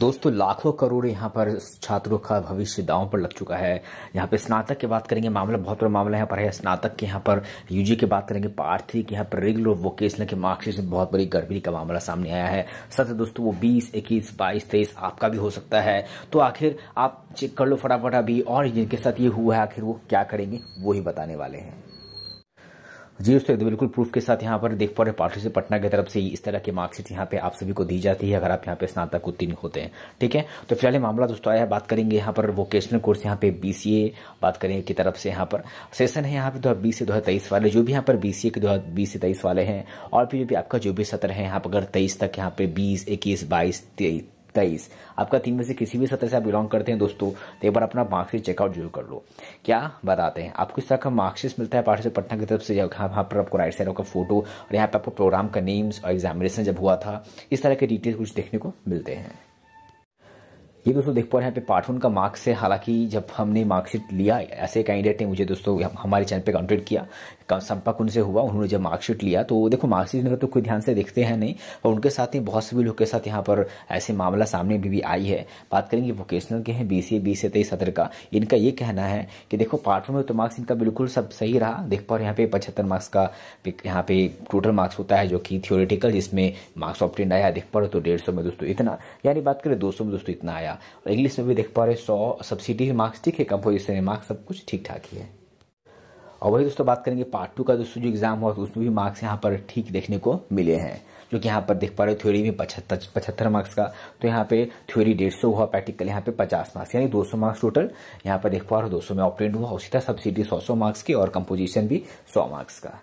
दोस्तों लाखों करोड़ यहाँ पर छात्रों का भविष्य दांव पर लग चुका है यहाँ पे स्नातक की बात करेंगे मामला बहुत बड़ा मामला यहाँ पर है स्नातक के यहाँ पर यूजी की बात करेंगे पार्ट थ्री के यहाँ पर रेगुलर वोकेशनल के मार्क्सिट में बहुत बड़ी गड़बड़ी का मामला सामने आया है सच दोस्तों वो बीस इक्कीस बाईस तेईस आपका भी हो सकता है तो आखिर आप चेक कर लो फटाफट अभी और जिनके साथ ये हुआ है आखिर वो क्या करेंगे वो ही बताने वाले हैं जी दोस्तों तो बिल्कुल प्रूफ के साथ यहाँ पर देख पा रहे पार्टी से पटना की तरफ से इस तरह की मार्कशीट यहाँ पे आप सभी को दी जाती है अगर आप यहाँ पे स्नातक उत्तीर्ण होते हैं ठीक है तो फिलहाल मामला दोस्तों आया है बात करेंगे यहाँ पर वोकेशनल कोर्स यहाँ पे बीसीए बात करेंगे की तरफ से यहाँ पर सेशन है यहाँ पे दो बीस से दो वाले जो भी यहाँ पर बीसीए के दो बीस से तेईस वाले हैं और फिर भी आपका जो भी सत्र है यहाँ पर अगर तेईस तक यहाँ पे बीस इक्कीस बाईस तेईस आपका तीन में से किसी भी सत्र से आप बिलोंग करते हैं दोस्तों तो एक बार अपना मार्क्सिट चेकआउट जरूर कर लो क्या बताते हैं आपको इस तरह का मार्क्सिट मिलता है पाठ से पटना की तरफ से यहाँ यहाँ पर आपको राइट साइड आपका फोटो और यहाँ पर आपको प्रोग्राम का नेम्स और एग्जामिनेशन जब हुआ था इस तरह के डिटेल्स कुछ देखने को मिलते हैं ये दोस्तों देख पा रहे हैं यहाँ पे पार्ट वन का मार्क्स है हालांकि जब हमने मार्कशीट लिया ऐसे कैंडिडेट ने मुझे दोस्तों हमारे चैनल पे कॉन्टेक्ट किया संपर्क उनसे हुआ उन्होंने जब मार्कशीट लिया तो देखो मार्कशीट तो कोई ध्यान से देखते हैं नहीं और उनके साथ ही बहुत से भी लोग के साथ यहाँ पर ऐसे मामला सामने भी, भी आई है बात करेंगे वोकेशनल के हैं बी सी बी से तेईस सत्र का इनका ये कहना है कि देखो पार्ट वन में तो मार्क्स इनका बिल्कुल सब सही रहा देख पा रहे यहाँ पे पचहत्तर मार्क्स का यहाँ पे टोटल मार्क्स होता है जो कि थियोरिटिकल जिसमें मार्क्स ऑप्टेंड आया देख पा रहे तो डेढ़ में दोस्तों इतना यानी बात करें दो में दोस्तों इतना आया गया और इंग्लिश में भी देख पा रहे सौ सब्सिडी मार्क्स ठीक है कंपोजिशन मार्क्स सब कुछ ठीक ठाक ही है और वही दोस्तों बात करेंगे पार्ट टू का दोस्तों जो एग्जाम हुआ उसमें भी मार्क्स यहाँ पर ठीक देखने को मिले हैं जो कि यहाँ पर देख पा रहे हो थ्योरी में पचहत्तर पचहत्तर मार्क्स का तो यहाँ पे थ्योरी डेढ़ सौ हुआ प्रैक्टिकल यहाँ पे पचास मार्क्स यानी दो सौ मार्क्स टोटल यहाँ पर देख पा रहे हो दो सौ में ऑपरेंट हुआ उसी तरह सब्सिडी सौ सौ मार्क्स की और कंपोजिशन भी सौ मार्क्स का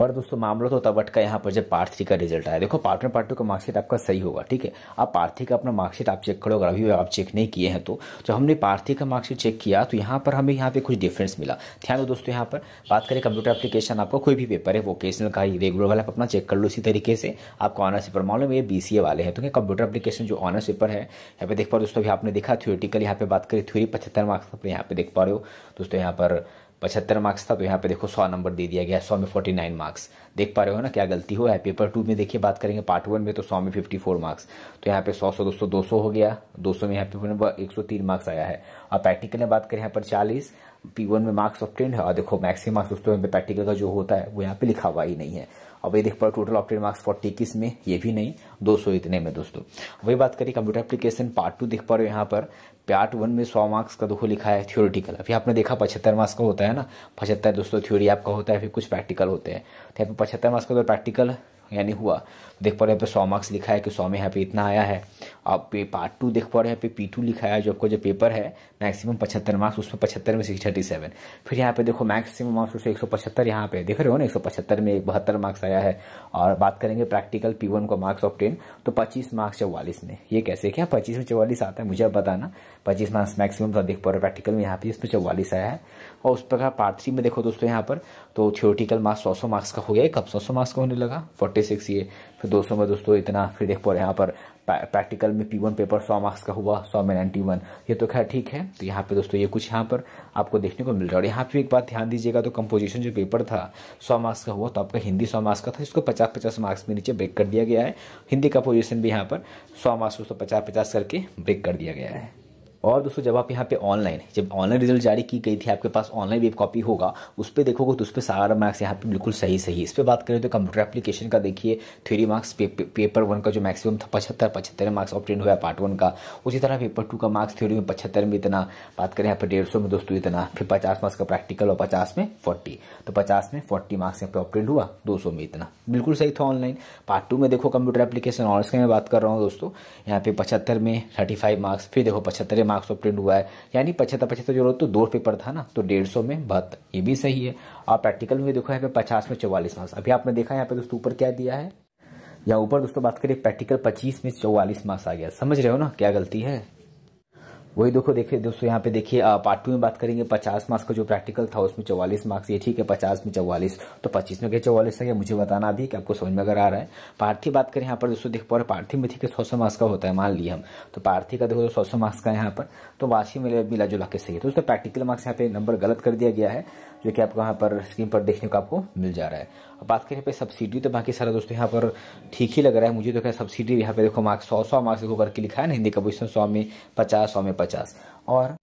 पर दोस्तों मामला तो तब अटका यहाँ पर जब पार्ट थ्री का रिजल्ट आया देखो पार्ट वन पार्ट टू का मार्कशीट आपका सही होगा ठीक है आप पार्ट थ्री का अपना मार्कशीट आप चेक करो अगर अभी आप चेक नहीं किए हैं तो जब तो हमने पार्ट थ्री का मार्कशीट चेक किया तो यहाँ पर हमें यहाँ पे कुछ डिफरेंस मिला ध्यान दो दोस्तों यहाँ पर बात करें कंप्यूटर एप्लीकेशन आपका कोई भी पेपर है वोकेशनल का ही रेगुलर वाला आप अपना चेक कर लो इसी तरीके से आपका ऑनर्स पेपर मान लो ये बी वाले हैं तो क्या कंप्यूटर एप्लीकेशन जो ऑनर्स पेपर है यहाँ पे देख पा दोस्तों अभी आपने देखा थ्योरेटिकल यहाँ पे बात करें थ्योरी पचहत्तर मार्क्स अपने यहाँ पे देख पा रहे हो दोस्तों यहाँ पर पचहत्तर मार्क्स था तो यहाँ पे देखो सौ नंबर दे दिया गया सौ में फोर्टी नाइन मार्क्स देख पा रहे हो ना क्या गलती हुआ है पेपर टू में देखिए बात करेंगे पार्ट वन में तो सौ में फिफ्टी फोर मार्क्स तो यहाँ पे सौ सौ दो सौ दो सौ हो गया दो सौ में यहाँ पे एक सौ तीन मार्क्स आया है और प्रैक्टिकल में बात करें यहाँ पर चालीस पी वन में मार्क्स ऑफ टेन है और देखो मैक्सिम मार्क्स दोस्तों यहाँ पे प्रैक्टिकल का जो होता है वो यहाँ पे लिखा हुआ ही नहीं है अब ये देख पाओ टोटल ऑप्टेड मार्क्स फोर्टी इक्कीस में ये भी नहीं दो सौ इतने में दोस्तों वही बात करें कंप्यूटर एप्लीकेशन पार्ट टू देख पा रहे हो यहाँ पर पार्ट वन में सौ मार्क्स का दो लिखा है थ्योरिटिकल अभी आपने देखा पचहत्तर मार्क्स का होता है ना पचहत्तर दोस्तों थ्योरी आपका होता है फिर कुछ प्रैक्टिकल होते हैं तो यहाँ पर पचहत्तर मार्क्स का तो प्रैक्टिकल यानी हुआ देख पा रहे यहाँ पे सौ मार्क्स लिखा है कि सौ में यहाँ पे इतना आया है आप पे पार्ट टू देख पा रहे हैं यहाँ पे पी टू लिखा है जो आपका जो पेपर है मैक्सिमम पचहत्तर मार्क्स उसमें पचहत्तर में सिक्स थर्टी सेवन फिर यहाँ पे देखो मैक्सिमम मार्क्स उसमें एक सौ पचहत्तर यहाँ पे देख रहे हो ना एक सौ पचहत्तर में एक बहत्तर मार्क्स आया है और बात करेंगे प्रैक्टिकल पी वन का मार्क्स ऑफ टेन तो पच्चीस मार्क्स चौवालीस में ये कैसे क्या पच्चीस में चौवालीस आता है मुझे अब बताना पच्चीस मार्क्स मैक्सिमम तो देख पा रहे प्रैक्टिकल में यहाँ पे इसमें चौवालीस आया है और उस प्रकार पार्ट थ्री में देखो दोस्तों यहाँ पर तो थियोरटिकल मार्क्स सौ सौ मार्क्स का हो गया कब सौ सौ मार्क्स का होने लगा फोर्टी पे सिक्स ये फिर दो में दोस्तों इतना फिर देख पा रहे यहाँ पर प्रैक्टिकल में पी वन पेपर सौ मार्क्स का हुआ सौ में नाइन्टी वन ये तो खैर ठीक है तो यहाँ पे दोस्तों ये कुछ यहाँ पर आपको देखने को मिल रहा है और यहाँ पे एक बात ध्यान दीजिएगा तो कंपोजिशन जो पेपर था सौ मार्क्स का हुआ तो आपका हिंदी सौ मार्क्स का था इसको पचास पचास मार्क्स में नीचे ब्रेक कर दिया गया है हिंदी का पोजिशन भी यहाँ पर सौ मार्क्स दोस्तों पचास पचास करके ब्रेक कर दिया गया है और दोस्तों जब आप यहाँ पे ऑनलाइन जब ऑनलाइन रिजल्ट जारी की गई थी आपके पास ऑनलाइन वेब कॉपी होगा उस पर देखोगे तो उस पर सारा मार्क्स यहाँ पे बिल्कुल सही सही इस पर बात करें तो कंप्यूटर एप्लीकेशन का देखिए थ्योरी मार्क्स पे, पे, पेपर वन का जो मैक्सिमम था पचहत्तर पचहत्तर मार्क्स ऑप्टेन हुआ पार्ट वन का उसी तरह पेपर टू का मार्क्स थ्योरी में पचहत्तर में इतना बात करें यहाँ पर डेढ़ में दोस्तों इतना फिर पचास मार्क्स का प्रैक्टिकल और पचास में फोर्टी तो पचास में फोर्टी मार्क्स यहाँ पे ऑप्टेन हुआ दो में इतना बिल्कुल सही था ऑनलाइन पार्ट टू में देखो कंप्यूटर एप्लीकेशन ऑनर्स का मैं बात कर रहा हूँ दोस्तों यहाँ पे पचहत्तर में थर्टी मार्क्स फिर देखो पचहत्तर मार्क्स पर प्रिंट हुआ है यानी पचहत्तर पचहत्तर जो तो दो पेपर था ना तो डेढ़ सौ में बहत्तर ये भी सही है और प्रैक्टिकल में देखो यहाँ पे पचास में चौवालीस मार्क्स अभी आपने देखा यहाँ पे दोस्तों ऊपर क्या दिया है यहाँ ऊपर दोस्तों बात करिए प्रैक्टिकल पच्चीस में चौवालीस मार्क्स आ गया समझ रहे हो ना क्या गलती है वही देखो देखिए दोस्तों यहाँ पे देखिए पार्ट टू में बात करेंगे पचास मार्क्स का जो प्रैक्टिकल था उसमें चौवालीस मार्क्स ये ठीक है पचास में चौवालीस तो पच्चीस में क्या चौवालीस है मुझे बताना अभी कि आपको समझ में अगर आ रहा है पार्थी बात करें यहाँ पर दोस्तों देख पा रहे पार्थी में ठीक है सौ सौ मार्क्स का होता है मान ली हम तो पार्थी का देखो सौ सौ मार्क्स का यहाँ पर तो वासी में मिला जो के सही है तो उसका प्रैक्टिकल मार्क्स यहाँ पे नंबर गलत कर दिया गया है जो कि आपको यहाँ पर स्क्रीन पर देखने को आपको मिल जा रहा है और बात करें पे सब्सिडी तो बाकी सारा दोस्तों यहाँ पर ठीक ही लग रहा है मुझे तो क्या सब्सिडी यहाँ पे देखो मार्क्स सौ सौ मार्क्स देखो करके लिखा है ना हिंदी का क्वेश्चन सौ में पचास सौ में पचास और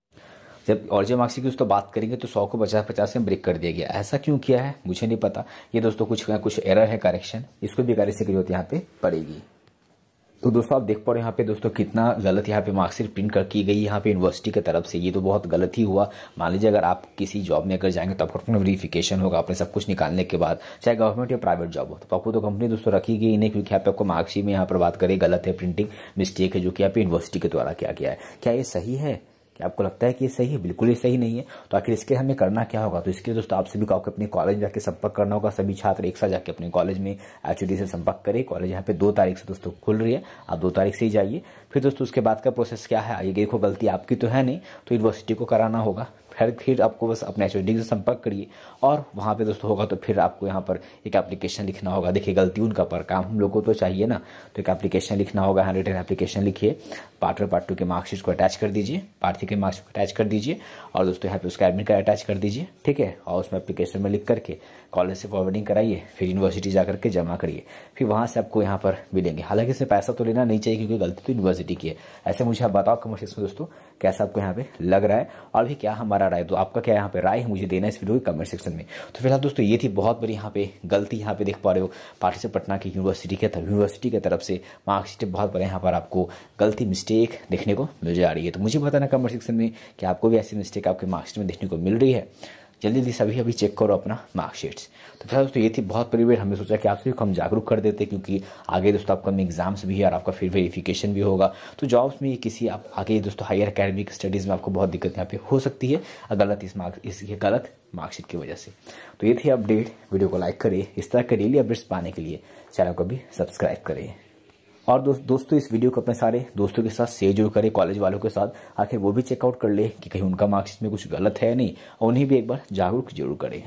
जब और जब मार्क्स की तो बात करेंगे तो सौ को पचास पचास में ब्रेक कर दिया गया ऐसा क्यों किया है मुझे नहीं पता ये दोस्तों कुछ कुछ एरर है करेक्शन इसको भी करेक्शन की जरूरत यहाँ पे पड़ेगी तो दोस्तों आप देख पा रहे हो यहाँ पे दोस्तों कितना गलत यहाँ पे मार्कशीट प्रिंट कर की गई यहाँ पे यूनिवर्सिटी की तरफ से ये तो बहुत गलत ही हुआ मान लीजिए अगर आप किसी जॉब में अगर जाएंगे तो आपको वेरीफिकेशन होगा अपने सब कुछ निकालने के बाद चाहे गवर्नमेंट या प्राइवेट जॉब हो तो आपको तो कंपनी दोस्तों रखी गई नहीं क्योंकि यहाँ पे आपको मार्कशीट में यहाँ पर बात करें गलत है प्रिंटिंग मिस्टेक है जो कि यहाँ पे यूनिवर्सिटी के द्वारा किया गया है क्या ये सही है कि आपको लगता है कि ये सही है बिल्कुल ये सही नहीं है तो आखिर इसके हमें करना क्या होगा तो इसके लिए दोस्तों आप सभी को आपके अपने कॉलेज में जाकर संपर्क करना होगा सभी छात्र एक साथ जाके अपने कॉलेज में एच से संपर्क करें कॉलेज यहाँ पे दो तारीख से दोस्तों खुल रही है आप दो तारीख से ही जाइए फिर दोस्तों उसके बाद का प्रोसेस क्या है ये देखो गलती आपकी तो है नहीं तो यूनिवर्सिटी को कराना होगा फिर फिर आपको बस अपने एच से संपर्क करिए और वहाँ पे दोस्तों होगा तो फिर आपको यहाँ पर एक एप्लीकेशन लिखना होगा देखिए गलती उनका पर काम हम लोग को तो चाहिए ना तो एक एप्लीकेशन लिखना होगा हैंड रिटर्न एप्लीकेशन लिखिए पार्ट वन पार्ट टू के मार्कशीट को अटैच कर दीजिए पार्ट थ्री के मार्कशीट को अटैच कर दीजिए और दोस्तों यहाँ पे उसका एडमिट कार्ड अटैच कर दीजिए ठीक है और उसमें एप्लीकेशन में लिख करके कॉलेज से फॉरवर्डिंग कराइए फिर यूनिवर्सिटी जा करके जमा करिए फिर वहाँ से आपको यहाँ पर मिलेंगे हालांकि इसमें पैसा तो लेना नहीं चाहिए क्योंकि गलती तो यूनिवर्सिटी की है ऐसे मुझे आप बताओ कमर्शियस में दोस्तों कैसा आपको यहाँ पे लग रहा है और भी क्या हमारा मेरा राय तो आपका क्या यहाँ पे राय है मुझे देना इस वीडियो के कमेंट सेक्शन में तो फिलहाल दोस्तों ये थी बहुत बड़ी यहाँ पे गलती यहाँ पे देख पा रहे हो पार्टी से पटना की यूनिवर्सिटी के तरफ यूनिवर्सिटी की तरफ से मार्कशीट बहुत बड़े यहाँ पर आपको गलती मिस्टेक देखने को मिल जा रही है तो मुझे बताना कमेंट सेक्शन में कि आपको भी ऐसी मिस्टेक आपके मार्क्सिट में देखने को मिल रही है जल्दी जल्दी सभी अभी चेक करो अपना मार्कशीट्स तो फिर दोस्तों ये थी बहुत प्रीवियर हमने सोचा कि आप सभी को हम जागरूक कर देते क्योंकि आगे दोस्तों अपकमिंग एग्जाम्स भी है और आपका फिर वेरिफिकेशन भी होगा तो जॉब्स में किसी आप आगे दोस्तों हायर अकेडमिक स्टडीज़ में आपको बहुत दिक्कत यहाँ पे हो सकती है गलत इस मार्क्स इस गलत मार्कशीट की वजह से तो ये थी अपडेट वीडियो को लाइक करिए इस तरह के डेली अपडेट्स पाने के लिए चैनल को भी सब्सक्राइब करिए और दोस्त दोस्तों इस वीडियो को अपने सारे दोस्तों के साथ शेयर जरूर करें कॉलेज वालों के साथ आखिर वो भी चेकआउट कर ले कि कहीं उनका मार्क्स में कुछ गलत है नहीं और उन्हें भी एक बार जागरूक जरूर करें